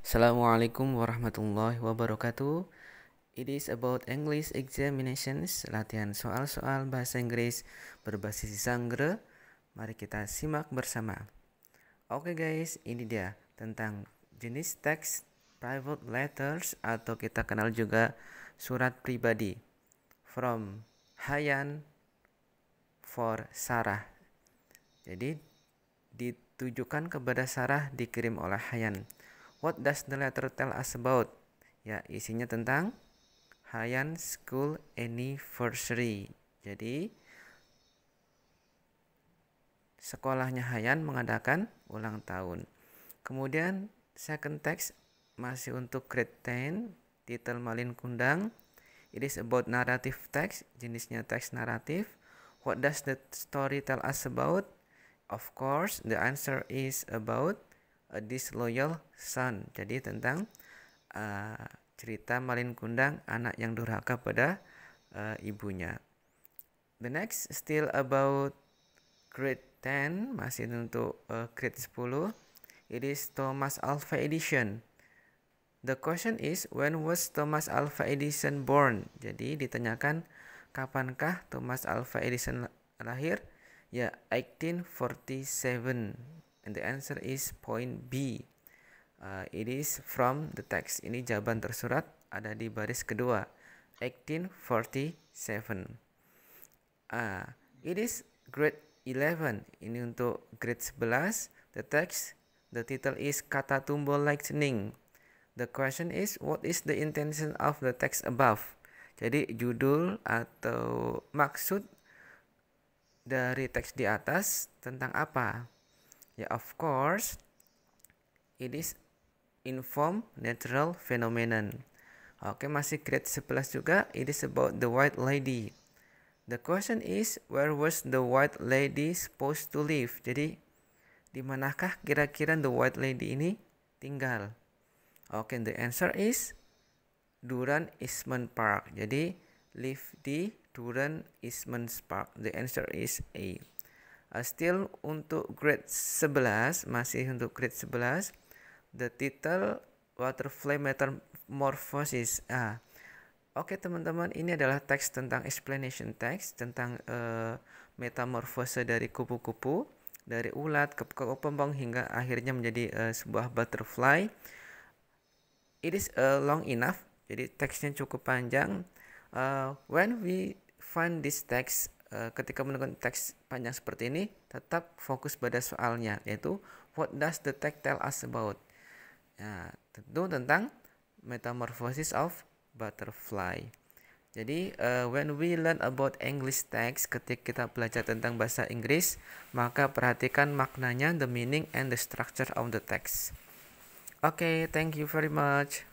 Assalamualaikum warahmatullahi wabarakatuh. It is about English examinations, latihan soal-soal bahasa Inggris berbasis Sanggre. Mari kita simak bersama. Oke okay guys, ini dia tentang jenis teks private letters atau kita kenal juga surat pribadi. From Hayan for Sarah. Jadi ditujukan kepada Sarah dikirim oleh Hayan. What does the letter tell us about? Ya, isinya tentang Hayan School Anniversary. Jadi, sekolahnya Hayan mengadakan ulang tahun. Kemudian, second text masih untuk grade 10, titel Malin Kundang. It is about narrative text, jenisnya teks naratif. What does the story tell us about? Of course, the answer is about A Disloyal Son. Jadi tentang uh, cerita Malin Kundang anak yang durhaka pada uh, ibunya. The next still about grade 10 masih untuk uh, grade 10. It is Thomas Alva Edison. The question is when was Thomas Alva Edison born? Jadi ditanyakan kapankah Thomas Alva Edison lahir? Ya, 1847 and the answer is point B uh, it is from the text ini jawaban tersurat ada di baris kedua 1847 uh, ah, it is grade 11 ini untuk grade 11 the text the title is kata tumbuh lightning the question is what is the intention of the text above jadi judul atau maksud dari teks di atas tentang apa Ya, of course, it is inform natural phenomenon. Oke, okay, masih grade 11 juga. It is about the white lady. The question is where was the white lady supposed to live? Jadi, di manakah kira-kira the white lady ini tinggal? Oke, okay, the answer is Duran Eastman Park. Jadi, live di Duran Eastman Park. The answer is A uh, still untuk grade 11 masih untuk grade 11 the title waterfly metamorphosis ah Oke okay, teman-teman, ini adalah teks tentang explanation teks tentang uh, metamorfose dari kupu-kupu, dari ulat ke kepompong hingga akhirnya menjadi uh, sebuah butterfly. It is uh, long enough, jadi teksnya cukup panjang. Uh, when we find this text Eh, ketika menemukan teks panjang seperti ini tetap fokus pada soalnya yaitu what does the text tell us about ya, tentu tentang metamorphosis of butterfly jadi uh, when we learn about English text ketika kita belajar tentang bahasa Inggris maka perhatikan maknanya the meaning and the structure of the text oke okay, thank you very much